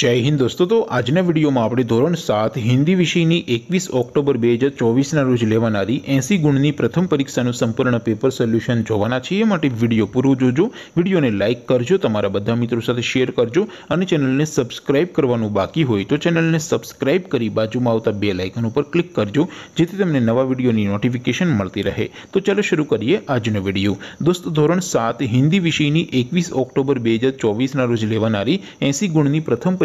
जय हिंद दोस्तों तो आज ने वीडियो में आपरी ધોરણ 7 हिंदी विषयनी 21 अक्टूबर 2024 ना रोज लेवनारी 80 गुणनी प्रथम परीक्षा नो संपूर्ण पेपर सॉल्यूशन જોવાના છે એ માટે વિડિયો પૂર્વ જોજો વિડિયોને લાઈક કરજો તમારા બધા મિત્રો સાથે શેર કરજો અને ચેનલને સબ્સ્ક્રાઇબ કરવાનું બાકી હોય તો ચેનલને સબ્સ્ક્રાઇબ કરી बाजूમાં આવતા બેલ આઇકન ઉપર ક્લિક કરજો જેથી તમને નવા વિડિયોની નોટિફિકેશન મળતી રહે તો ચલો શરુ કરીએ આજનો વિડિયો दोस्तों ધોરણ 7 हिंदी विषयनी 21 अक्टूबर 2024 ના રોજ લેવાનારી 80 ગુણની પ્રથમ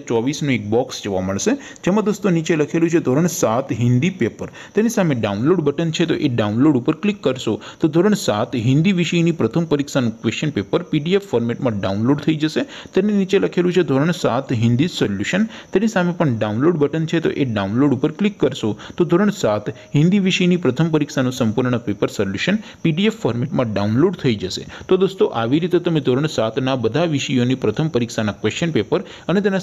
24 નો એક બોક્સ જોવા મળશે જેમ કે દોસ્તો નીચે લખેલું છે ધોરણ 7 હિન્દી પેપર તેની સામે ડાઉનલોડ બટન છે તો એ ડાઉનલોડ ઉપર ક્લિક કરશો તો ધોરણ 7 હિન્દી વિષયની પ્રથમ પરીક્ષાનું ક્વેશ્ચન પેપર પીડીએફ ફોર્મેટમાં ડાઉનલોડ થઈ જશે તેની નીચે લખેલું છે ધોરણ 7 હિન્દી સોલ્યુશન તેની સામે પણ ડાઉનલોડ બટન છે તો એ ડાઉનલોડ ઉપર ક્લિક કરશો તો ધોરણ 7 હિન્દી વિષયની પ્રથમ પરીક્ષાનું સંપૂર્ણ પેપર સોલ્યુશન પીડીએફ ફોર્મેટમાં ડાઉનલોડ થઈ જશે તો દોસ્તો આવી રીતે તમે ધોરણ 7 ના બધા વિષયોની પ્રથમ પરીક્ષાના ક્વેશ્ચન પેપર અને તેના